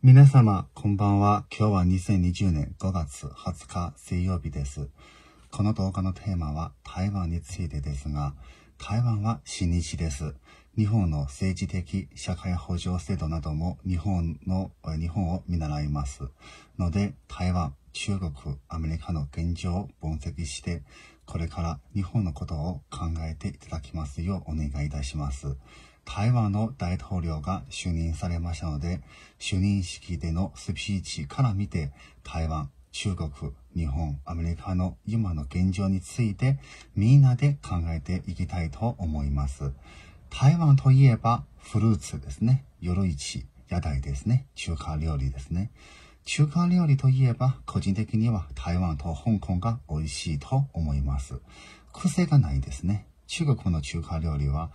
皆様、こんばんは。今日は2020年5月20日水曜日です。この動画のテーマは台湾についてですが、台湾は新日です。日本の政治的社会保障制度なども日本の、日本を見習います。ので、台湾、中国、アメリカの現状を分析して、これから日本のことを考えていただきますようお願いいたします。台湾の大統領が就任されましたので、就任式でのスピーチから見て、台湾、中国、日本、アメリカの今の現状について、みんなで考えていきたいと思います。台湾といえば、フルーツですね。夜市、屋台ですね。中華料理ですね。中華料理といえば、個人的には台湾と香港が美味しいと思います。癖がないですね。中国の中華料理は、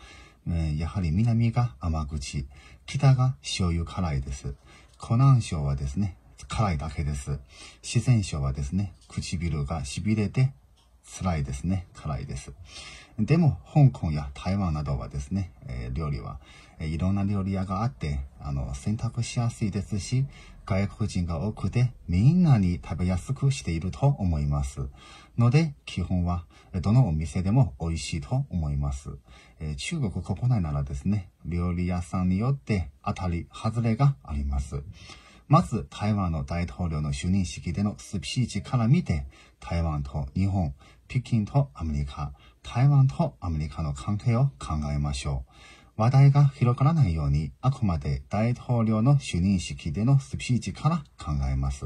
えー、やはり南が甘口、北が醤油辛いです。湖南省はですね、辛いだけです。四川省はですね、唇が痺れて辛いですね。辛いです。でも、香港や台湾などはですね、えー、料理は、えー、いろんな料理屋があって、あの、選択しやすいですし、外国人が多くて、みんなに食べやすくしていると思います。ので、基本は、どのお店でも美味しいと思います。えー、中国国内ならですね、料理屋さんによって当たり外れがあります。まず台湾の大統領の就任式でのスピーチから見て、台湾と日本、北京とアメリカ、台湾とアメリカの関係を考えましょう。話題が広がらないように、あくまで大統領の就任式でのスピーチから考えます。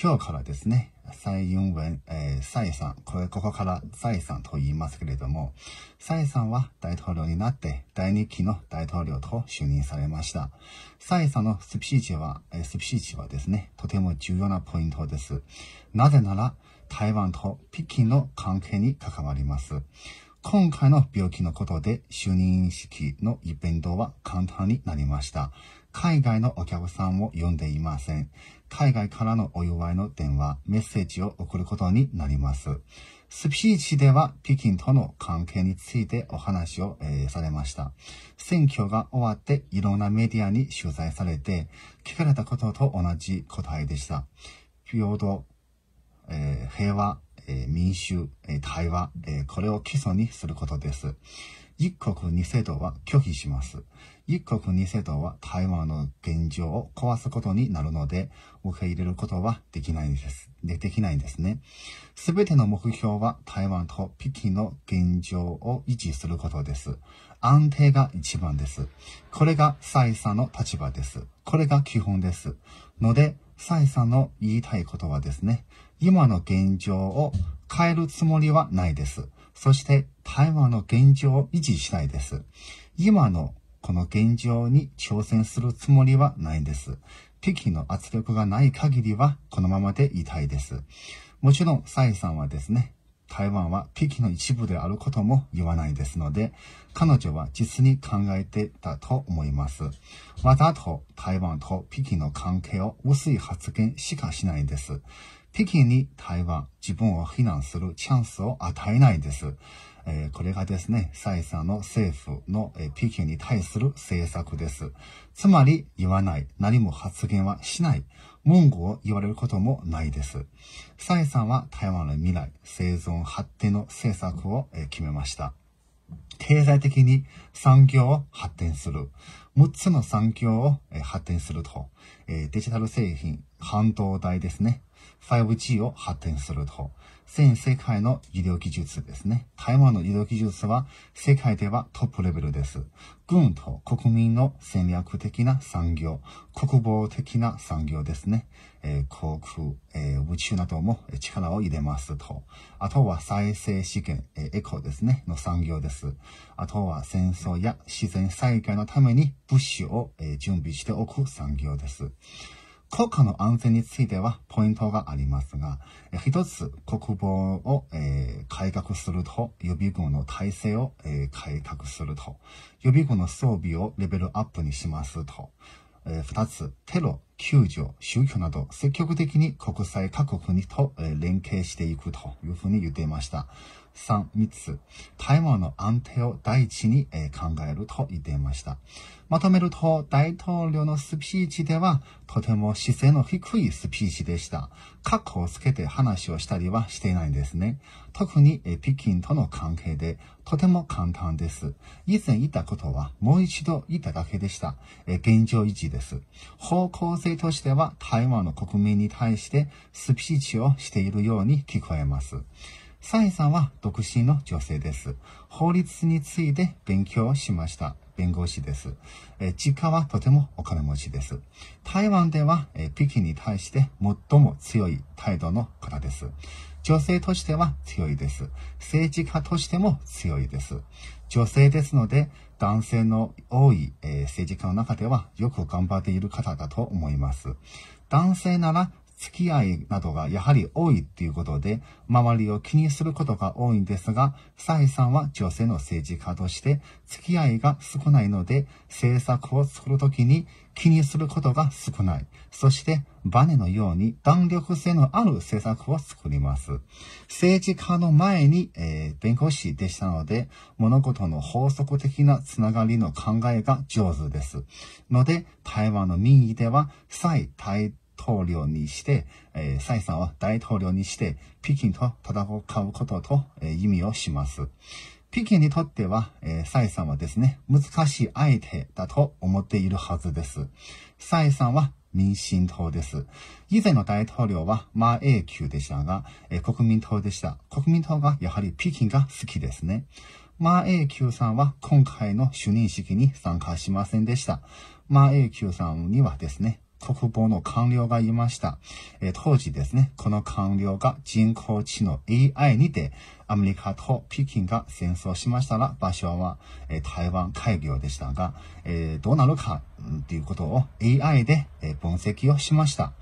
今日からですね、蔡英文、えー、蔡さん、これ、ここから蔡さんと言いますけれども、蔡さんは大統領になって第2期の大統領と就任されました。蔡さんのスピーチは、えー、スピーチはですね、とても重要なポイントです。なぜなら、台湾と北京の関係に関わります。今回の病気のことで就任式のイベントは簡単になりました。海外のお客さんを呼んでいません。海外からのお祝いの電話、メッセージを送ることになります。スピーチでは北京との関係についてお話を、えー、されました。選挙が終わっていろんなメディアに取材されて、聞かれたことと同じ答えでした。平等、えー、平和、えー、民衆、えー、対話、えー、これを基礎にすることです。一国二制度は拒否します。一国二制度は台湾の現状を壊すことになるので、受け入れることはできないんです。でできないんですね。すべての目標は台湾と北京の現状を維持することです。安定が一番です。これが蔡さんの立場です。これが基本です。ので、蔡さんの言いたいことはですね、今の現状を変えるつもりはないです。そして台湾の現状を維持したいです。今のこの現状に挑戦するつもりはないんです。北京の圧力がない限りはこのままでいたいです。もちろん、イさんはですね、台湾は北京の一部であることも言わないですので、彼女は実に考えてたと思います。わざと台湾と北京の関係を薄い発言しかしないんです。北京に台湾、自分を非難するチャンスを与えないです。えー、これがですね、蔡さんの政府の、えー、北京に対する政策です。つまり、言わない、何も発言はしない、文句を言われることもないです。蔡さんは台湾の未来、生存発展の政策を、えー、決めました。経済的に産業を発展する。6つの産業を発展すると、デジタル製品、半導体ですね、5G を発展すると、全世界の医療技術ですね。台湾の医療技術は世界ではトップレベルです。軍と国民の戦略的な産業、国防的な産業ですね。えー、航空、えー、宇宙なども力を入れますと。あとは再生資源、えー、エコですね、の産業です。あとは戦争や自然災害のために物資を、え準備しておく産業です。国家の安全についてはポイントがありますが、一つ国防を、えー、改革すると、予備軍の体制を、えー、開すると、予備軍の装備をレベルアップにしますと、えー、二つ、テロ、救助、宗教など積極的に国際各国にと、えー、連携していくというふうに言っていました。3、三つ、台湾の安定を第一に、え考えると言っていました。まとめると、大統領のスピーチでは、とても姿勢の低いスピーチでした。カッコをつけて話をしたりはしていないんですね。特に、え北京との関係で、とても簡単です。以前言ったことは、もう一度言っただけでした。え現状維持です。方向性としては、台湾の国民に対して、スピーチをしているように聞こえます。サイさんは独身の女性です。法律について勉強しました。弁護士です。え実家はとてもお金持ちです。台湾ではえ北京に対して最も強い態度の方です。女性としては強いです。政治家としても強いです。女性ですので、男性の多い、え政治家の中ではよく頑張っている方だと思います。男性なら付き合いなどがやはり多いっていうことで、周りを気にすることが多いんですが、サイさんは女性の政治家として、付き合いが少ないので、政策を作るときに気にすることが少ない。そして、バネのように弾力性のある政策を作ります。政治家の前に、えー、弁護士でしたので、物事の法則的なつながりの考えが上手です。ので、台湾の民意では、蔡台、統領にして、えー、蔡さんは大統領にして、北京と戦うことと、えー、意味をします。北京にとっては、えー、蔡さんはですね、難しい相手だと思っているはずです。蔡さんは民進党です。以前の大統領は、馬英九でしたが、え国民党でした。国民党がやはり北京が好きですね。馬英九さんは今回の主任式に参加しませんでした。馬英九さんにはですね、国防の官僚がいました。えー、当時ですね、この官僚が人工知能 AI にて、アメリカと北京が戦争しましたら、場所は、えー、台湾海峡でしたが、えー、どうなるかということを AI で、え分析をしました。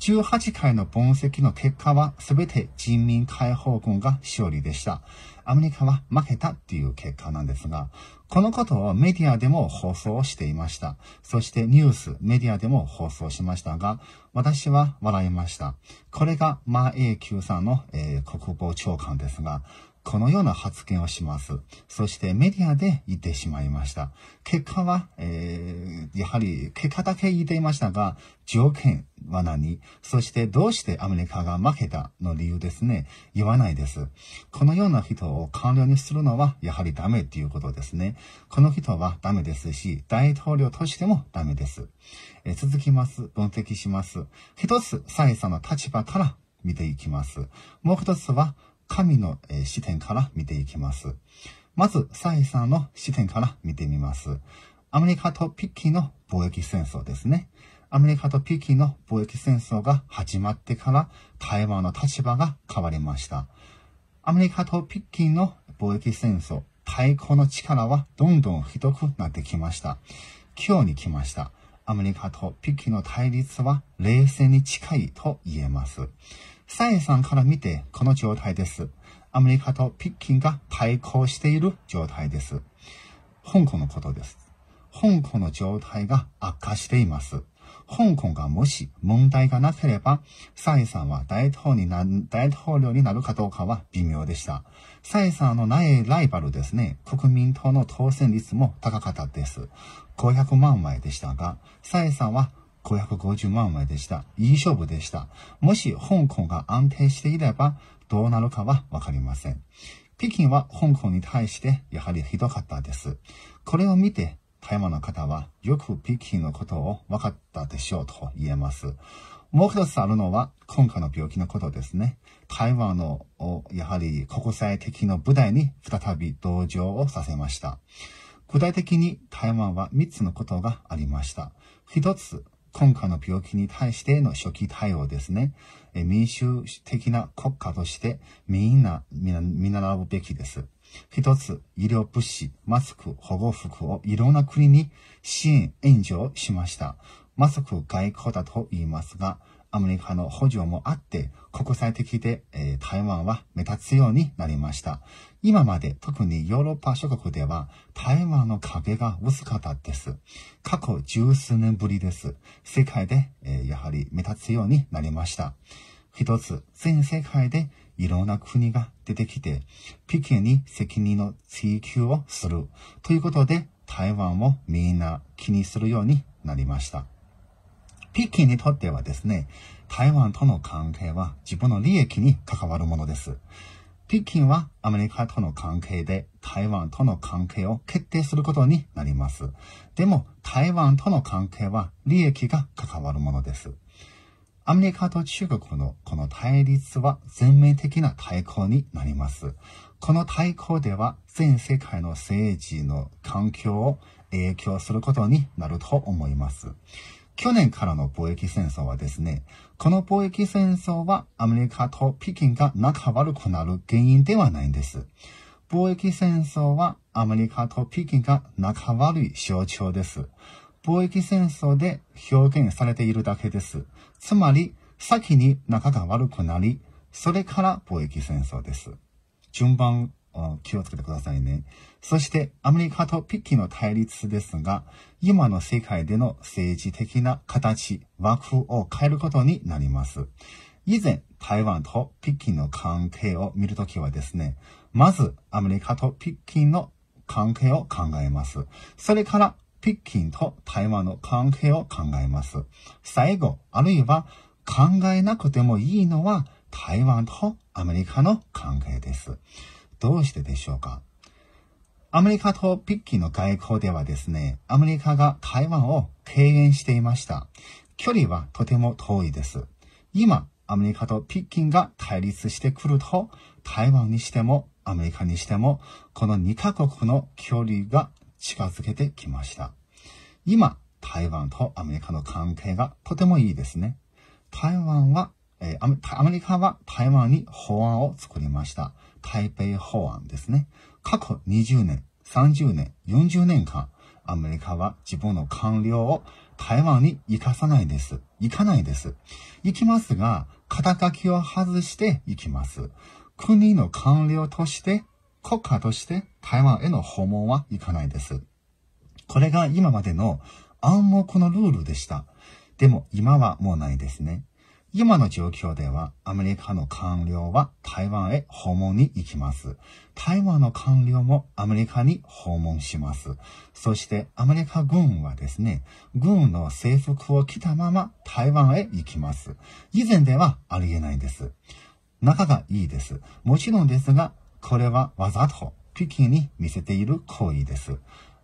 18回の分析の結果は、すべて人民解放軍が勝利でした。アメリカは負けたっていう結果なんですが、このことをメディアでも放送していました。そしてニュース、メディアでも放送しましたが、私は笑いました。これがマー・エイ・キューさんの、えー、国防長官ですが、このような発言をします。そしてメディアで言ってしまいました。結果は、えー、やはり結果だけ言っていましたが、条件は何そしてどうしてアメリカが負けたの理由ですね。言わないです。このような人を官僚にするのはやはりダメということですね。この人はダメですし、大統領としてもダメです。えー、続きます。分析します。一つ、サイさんの立場から見ていきます。もう一つは、神の視点から見ていきます。まず、サイさんの視点から見てみます。アメリカとピッキーの貿易戦争ですね。アメリカとピッキーの貿易戦争が始まってから台湾の立場が変わりました。アメリカとピッキーの貿易戦争、対抗の力はどんどんひどくなってきました。今日に来ました。アメリカとピッキーの対立は冷戦に近いと言えます。サインさんから見て、この状態です。アメリカとピッキンが対抗している状態です。香港のことです。香港の状態が悪化しています。香港がもし問題がなければ、イさんは大統領にな大統領になるかどうかは微妙でした。イさんのないライバルですね、国民党の当選率も高かったです。500万枚でしたが、イさんは550万枚でした。いい勝負でした。もし香港が安定していればどうなるかはわかりません。北京は香港に対してやはりひどかったです。これを見て台湾の方はよく北京のことを分かったでしょうと言えます。もう一つあるのは今回の病気のことですね。台湾のをやはり国際的な舞台に再び同情をさせました。具体的に台湾は3つのことがありました。1つ、今回の病気に対しての初期対応ですね。え民主的な国家としてみんな見習うべきです。一つ、医療物資、マスク、保護服をいろんな国に支援、援助をしました。マスク外交だと言いますが、アメリカの補助もあって、国際的で、えー、台湾は目立つようになりました。今まで特にヨーロッパ諸国では台湾の壁が薄かったです。過去十数年ぶりです。世界で、えー、やはり目立つようになりました。一つ、全世界でいろんな国が出てきて、ピケに責任の追求をする。ということで、台湾をみんな気にするようになりました。北京にとってはですね、台湾との関係は自分の利益に関わるものです。北京はアメリカとの関係で台湾との関係を決定することになります。でも台湾との関係は利益が関わるものです。アメリカと中国のこの対立は全面的な対抗になります。この対抗では全世界の政治の環境を影響することになると思います。去年からの貿易戦争はですね、この貿易戦争はアメリカと北京が仲悪くなる原因ではないんです。貿易戦争はアメリカと北京が仲悪い象徴です。貿易戦争で表現されているだけです。つまり、先に仲が悪くなり、それから貿易戦争です。順番気をつけてくださいね。そして、アメリカとピッキーの対立ですが、今の世界での政治的な形、枠を変えることになります。以前、台湾とピッキーの関係を見るときはですね、まず、アメリカとピッキーの関係を考えます。それから、ピッキンと台湾の関係を考えます。最後、あるいは考えなくてもいいのは台湾とアメリカの関係です。どうしてでしょうかアメリカとピッキーの外交ではですね、アメリカが台湾を敬遠していました。距離はとても遠いです。今、アメリカとピッキンが対立してくると、台湾にしてもアメリカにしても、この2カ国の距離が近づけてきました。今、台湾とアメリカの関係がとてもいいですね。台湾は、えー、アメリカは台湾に法案を作りました。台北法案ですね。過去20年、30年、40年間、アメリカは自分の官僚を台湾に行かさないです。行かないです。行きますが、肩書きを外して行きます。国の官僚として、国家として台湾への訪問は行かないです。これが今までの暗黙のルールでした。でも今はもうないですね。今の状況では、アメリカの官僚は台湾へ訪問に行きます。台湾の官僚もアメリカに訪問します。そして、アメリカ軍はですね、軍の制服を着たまま台湾へ行きます。以前ではありえないんです。仲がいいです。もちろんですが、これはわざと北京に見せている行為です。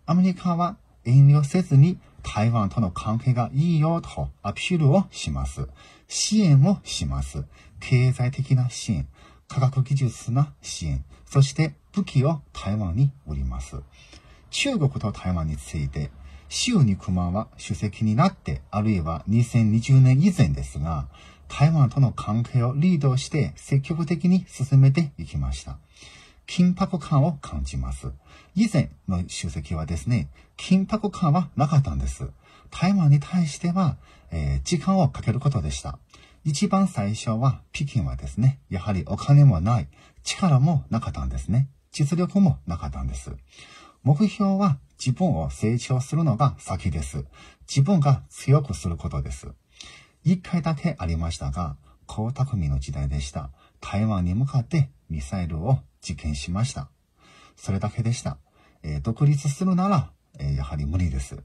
アメリカは遠慮せずに台湾との関係がいいよとアピールをします。支援をします。経済的な支援、科学技術な支援、そして武器を台湾に売ります。中国と台湾について、習肉マは主席になって、あるいは2020年以前ですが、台湾との関係をリードして積極的に進めていきました。緊迫感を感じます。以前の主席はですね、緊迫感はなかったんです。台湾に対してはえー、時間をかけることでした。一番最初は北京はですね、やはりお金もない、力もなかったんですね。実力もなかったんです。目標は自分を成長するのが先です。自分が強くすることです。一回だけありましたが、江沢民の時代でした。台湾に向かってミサイルを実験しました。それだけでした。えー、独立するなら、えー、やはり無理です。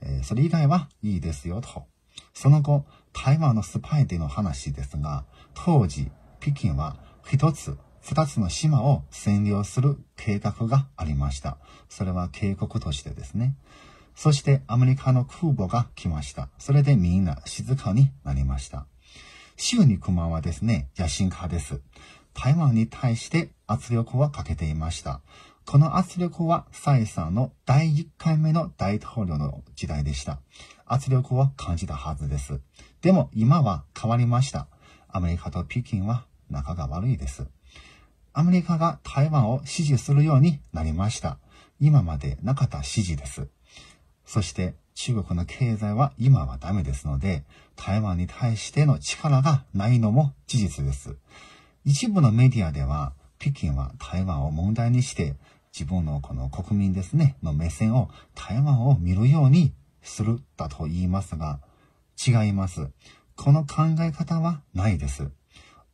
えー、それ以外はいいですよと。その後、台湾のスパイでの話ですが、当時、北京は一つ、二つの島を占領する計画がありました。それは警告としてですね。そしてアメリカの空母が来ました。それでみんな静かになりました。週に熊はですね、野心家です。台湾に対して圧力をかけていました。この圧力は蔡さんの第1回目の大統領の時代でした。圧力を感じたはずです。でも今は変わりました。アメリカと北京は仲が悪いです。アメリカが台湾を支持するようになりました。今までなかった支持です。そして中国の経済は今はダメですので、台湾に対しての力がないのも事実です。一部のメディアでは、北京は台湾を問題にして、自分のこの国民ですね、の目線を台湾を見るようにするだと言いますが、違います。この考え方はないです。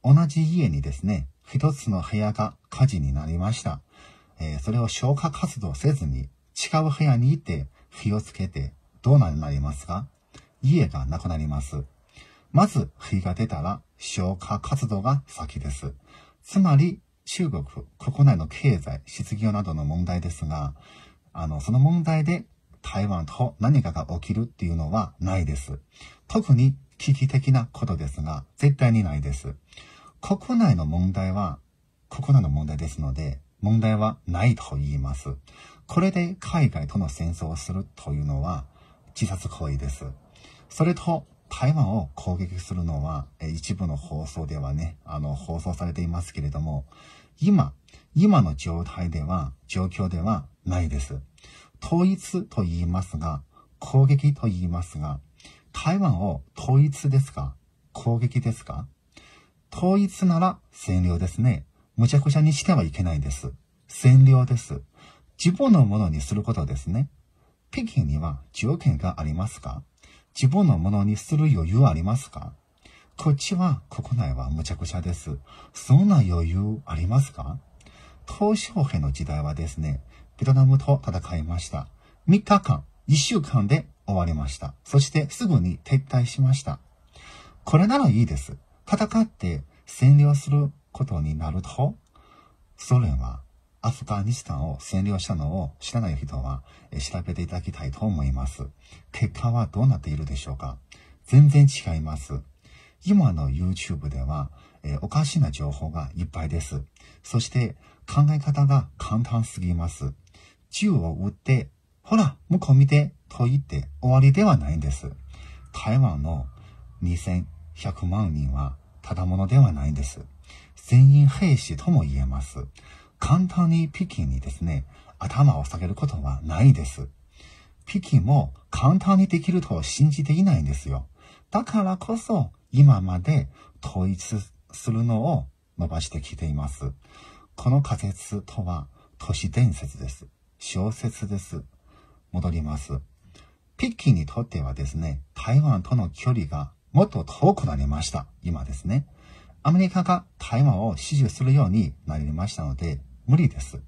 同じ家にですね、一つの部屋が火事になりました。えー、それを消火活動せずに、違う部屋に行って火をつけてどうなりますか家がなくなります。まず火が出たら消火活動が先です。つまり中国国内の経済、失業などの問題ですが、あの、その問題で台湾と何かが起きるっていうのはないです。特に危機的なことですが、絶対にないです。国内の問題は、国内の問題ですので、問題はないと言います。これで海外との戦争をするというのは自殺行為です。それと台湾を攻撃するのは一部の放送ではね、あの放送されていますけれども、今、今の状態では、状況ではないです。統一と言いますが、攻撃と言いますが、台湾を統一ですか攻撃ですか統一なら占領ですね。むちゃくちゃにしてはいけないです。占領です。自分のものにすることですね。北京には条件がありますか自分のものにする余裕ありますかこっちは国内はむちゃくちゃです。そんな余裕ありますか鄧小平の時代はですね、ベトナムと戦いました。3日間、1週間で終わりました。そしてすぐに撤退しました。これならいいです。戦って占領することになると、ソ連はアフガニスタンを占領したのを知らない人は調べていただきたいと思います。結果はどうなっているでしょうか全然違います。今の YouTube では、えおかしな情報がいっぱいです。そして考え方が簡単すぎます。銃を撃って、ほら、向こう見て、と言って終わりではないんです。台湾の2100万人はただものではないんです。全員兵士とも言えます。簡単に北京にですね、頭を下げることはないです。北京も簡単にできると信じていないんですよ。だからこそ今まで統一するのを伸ばしてきています。この仮説とは都市伝説です。小説です。戻ります。北京にとってはですね、台湾との距離がもっと遠くなりました。今ですね。アメリカが台湾を支持するようになりましたので、無理です。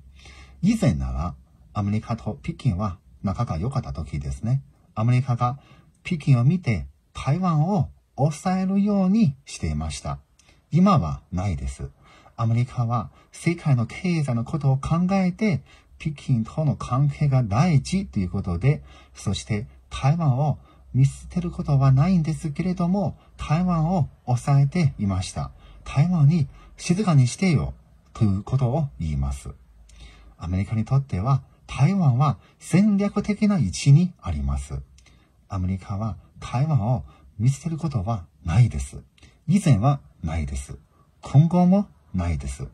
以前なら、アメリカと北京は仲が良かった時ですね。アメリカが北京を見て台湾を抑えるようにしていました。今はないです。アメリカは世界の経済のことを考えて北京との関係が第一ということで、そして台湾を見捨てることはないんですけれども、台湾を抑えていました。台湾に静かにしてよということを言います。アメリカにとっては台湾は戦略的な位置にあります。アメリカは台湾を見捨てることはないです。以前はないです。今後もないです。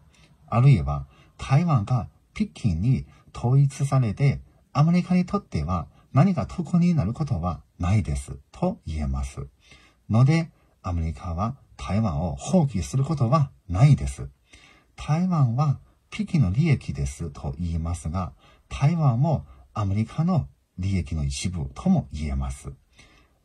あるいは台湾が北京に統一されて、アメリカにとっては何か得になることはないです、と言えます。ので、アメリカは台湾を放棄することはないです。台湾は北京の利益ですと言いますが、台湾もアメリカの利益の一部とも言えます。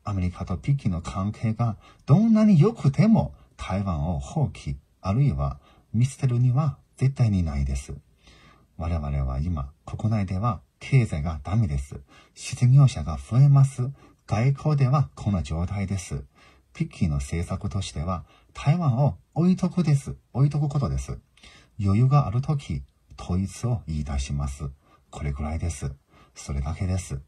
アメリカと北京の関係がどんなに良くても台湾を放棄、あるいは見捨てるには絶対にないです。我々は今、国内では経済がダメです。失業者が増えます。外交ではこの状態です。ピッキーの政策としては、台湾を置いとくです。置いとくことです。余裕があるとき、統一を言い出します。これくらいです。それだけです。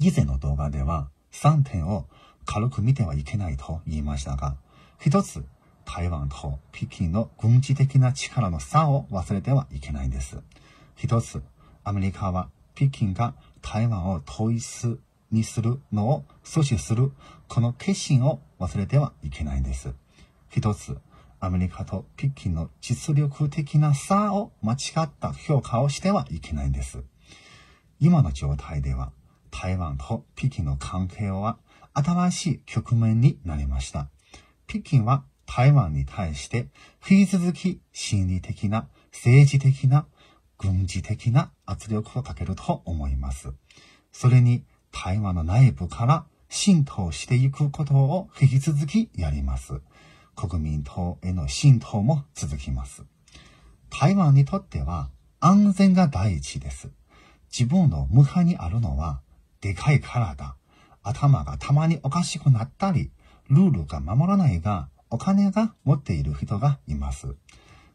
以前の動画では、3点を軽く見てはいけないと言いましたが、一つ台湾と北京の軍事的な力の差を忘れてはいけないんです。一つ、アメリカは北京が台湾を統一にするのを阻止する、この決心を忘れてはいけないんです。一つ、アメリカと北京の実力的な差を間違った評価をしてはいけないんです。今の状態では、台湾と北京の関係は新しい局面になりました。北京は台湾に対して引き続き心理的な、政治的な、軍事的な圧力をかけると思います。それに台湾の内部から浸透していくことを引き続きやります。国民党への浸透も続きます。台湾にとっては安全が第一です。自分の無派にあるのはでかい体、頭がたまにおかしくなったり、ルールが守らないが、お金が持っている人がいます。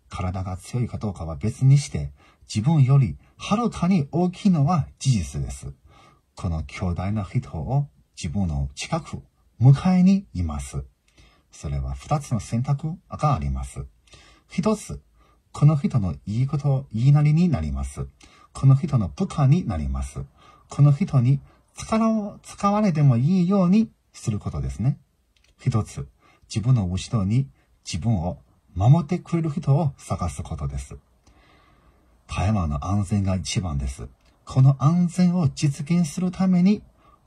体が強いかどうかは別にして、自分よりはるかに大きいのは事実です。この強大な人を自分の近く、迎えにいます。それは二つの選択があります。一つ、この人のいいこと言いなりになります。この人の部下になります。この人に力を使われてもいいようにすることですね。一つ。自分の後ろに自分を守ってくれる人を探すことです。台湾の安全が一番です。この安全を実現するために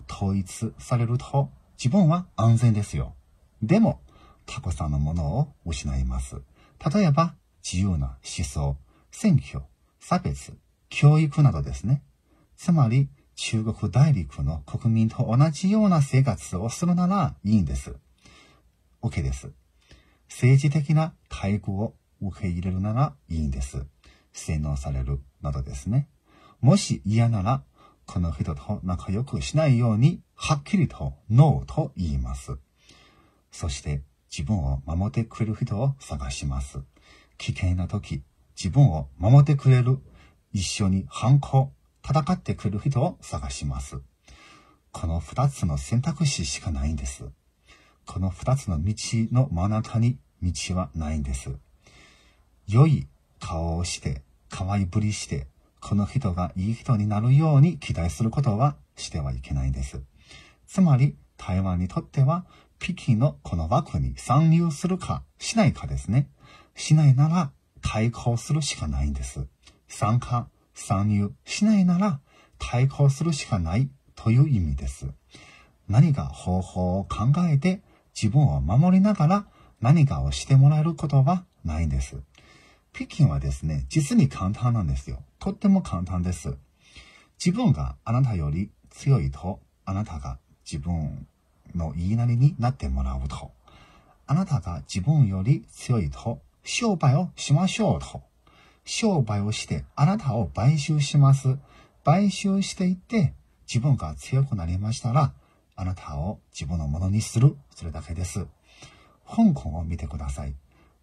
統一されると自分は安全ですよ。でも、タコさんのものを失います。例えば、自由な思想、選挙、差別、教育などですね。つまり、中国大陸の国民と同じような生活をするならいいんです。OK です。政治的な待遇を受け入れるならいいんです。洗脳されるなどですね。もし嫌なら、この人と仲良くしないように、はっきりとノーと言います。そして、自分を守ってくれる人を探します。危険な時、自分を守ってくれる、一緒に反抗、戦ってくれる人を探します。この二つの選択肢しかないんです。この二つの道の真ん中に道はないんです。良い顔をして、可愛ぶりして、この人がいい人になるように期待することはしてはいけないんです。つまり、台湾にとっては、北京のこの枠に参入するか、しないかですね。しないなら、対抗するしかないんです。参加、参入しないなら、対抗するしかないという意味です。何か方法を考えて自分を守りながら何かをしてもらえることはないんです。北京はですね、実に簡単なんですよ。とっても簡単です。自分があなたより強いと、あなたが自分の言いなりになってもらうと、あなたが自分より強いと、商売をしましょうと。商売をして、あなたを買収します。買収していって、自分が強くなりましたら、あなたを自分のものにする。それだけです。香港を見てください。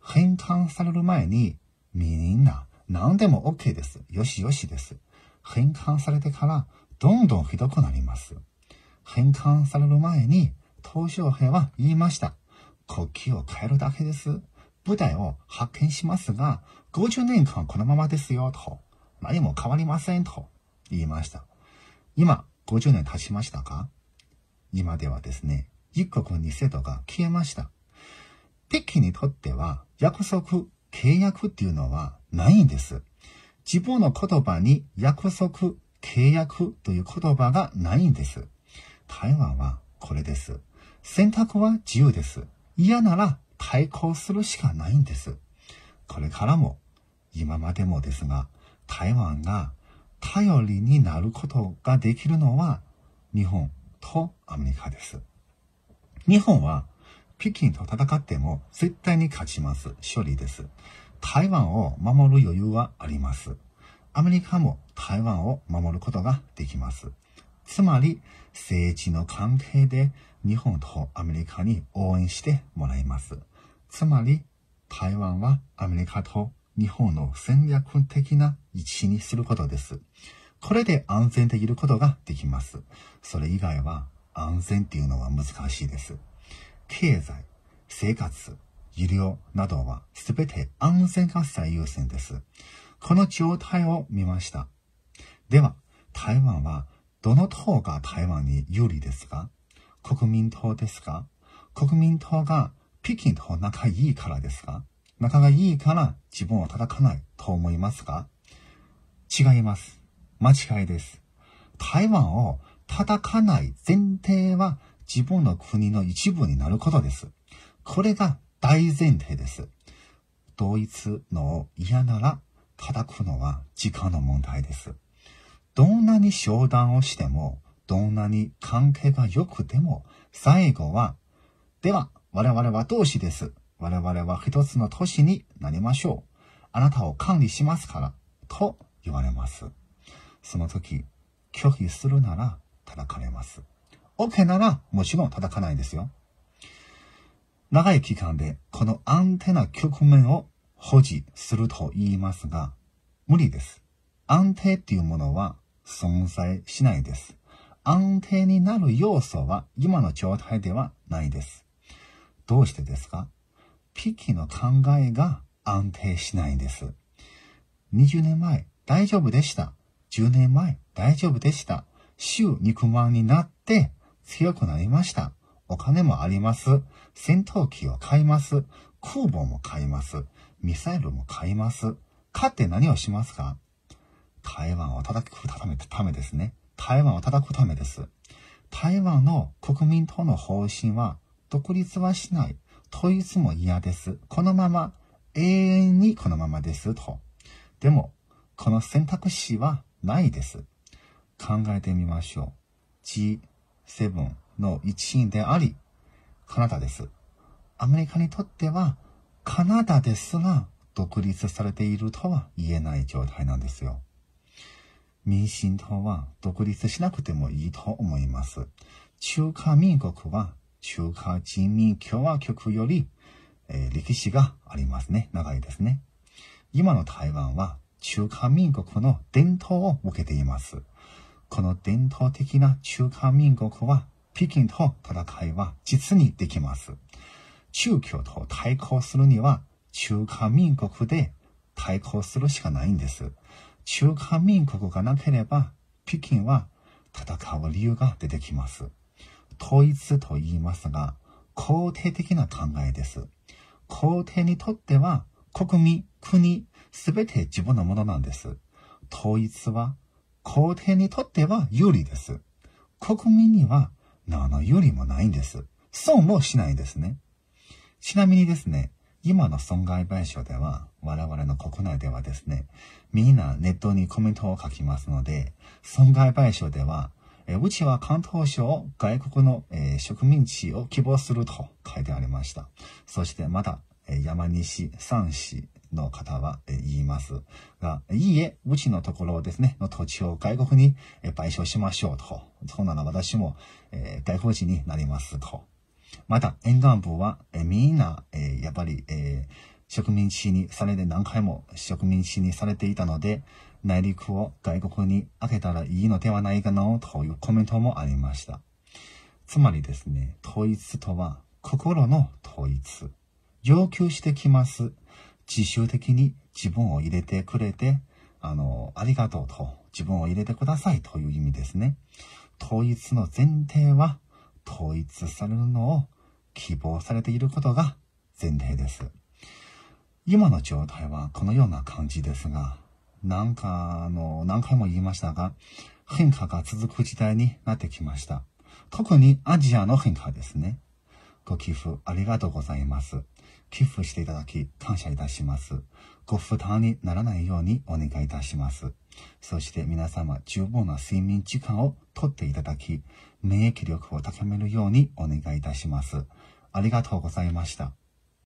返還される前に、みんな、何でも OK です。よしよしです。返還されてから、どんどんひどくなります。返還される前に、東小平は言いました。国旗を変えるだけです。舞台を発見しますが、50年間このままですよ、と。何も変わりません、と言いました。今、50年経ちましたか今ではですね、一国二制度が消えました。敵にとっては約束、契約っていうのはないんです。自分の言葉に約束、契約という言葉がないんです。台湾はこれです。選択は自由です。嫌なら対抗するしかないんです。これからも、今までもですが、台湾が頼りになることができるのは日本とアメリカです。日本は北京と戦っても絶対に勝ちます。勝利です。台湾を守る余裕はあります。アメリカも台湾を守ることができます。つまり、政治の関係で日本とアメリカに応援してもらいます。つまり、台湾はアメリカと日本の戦略的な位置にすることです。これで安全でいることができます。それ以外は安全っていうのは難しいです。経済、生活、医療などは全て安全が最優先です。この状態を見ました。では、台湾はどの党が台湾に有利ですか国民党ですか国民党が北京と仲いいからですか仲がいいから自分を叩かないと思いますか違います。間違いです。台湾を叩かない前提は自分の国の一部になることです。これが大前提です。ドイツの嫌なら叩くのは時間の問題です。どんなに商談をしても、どんなに関係が良くても、最後は、では、我々は同志です。我々は一つの都市になりましょう。あなたを管理しますから、と言われます。その時、拒否するなら叩かれます。OK ならもちろん叩かないですよ。長い期間でこの安定な局面を保持すると言いますが、無理です。安定っていうものは存在しないです。安定になる要素は今の状態ではないです。どうしてですかピッキーの考えが安定しないです。20年前、大丈夫でした。10年前、大丈夫でした。週肉まんになって、強くなりました。お金もあります。戦闘機を買います。空母も買います。ミサイルも買います。買って何をしますか台湾を叩くためためですね。台湾を叩くためです。台湾の国民党の方針は、独立はしない。統一も嫌です。このまま、永遠にこのままです。と。でも、この選択肢はないです。考えてみましょう。G7 の一員であり、カナダです。アメリカにとっては、カナダですら独立されているとは言えない状態なんですよ。民進党は独立しなくてもいいと思います。中華民国は中華人民共和国より、えー、歴史がありますね。長いですね。今の台湾は中華民国の伝統を受けています。この伝統的な中華民国は、北京と戦いは実にできます。中共と対抗するには、中華民国で対抗するしかないんです。中華民国がなければ、北京は戦う理由が出てきます。統一と言いますが、肯定的な考えです。皇帝にとっては国民、国、すべて自分のものなんです。統一は皇帝にとっては有利です。国民には何の有利もないんです。損もしないんですね。ちなみにですね、今の損害賠償では、我々の国内ではですね、みんなネットにコメントを書きますので、損害賠償では、えうちは関東省外国の、え植民地を希望すると書いてありました。そしてまた、山西三市の方は言いますが、いいえ、うちのところですね、の土地を外国に賠償しましょうと。そうなら私も外国人になりますと。また、沿岸部はみんな、やっぱり、植民地にされて何回も植民地にされていたので、内陸を外国に開けたらいいのではないかなというコメントもありました。つまりですね、統一とは心の統一。要求してきます。自主的に自分を入れてくれて、あの、ありがとうと、自分を入れてくださいという意味ですね。統一の前提は、統一されるのを希望されていることが前提です。今の状態はこのような感じですが、なんか、あの、何回も言いましたが、変化が続く時代になってきました。特にアジアの変化ですね。ご寄付ありがとうございます。寄付していただき感謝いたします。ご負担にならないようにお願いいたします。そして皆様、十分な睡眠時間をとっていただき、免疫力を高めるようにお願いいたします。ありがとうございました。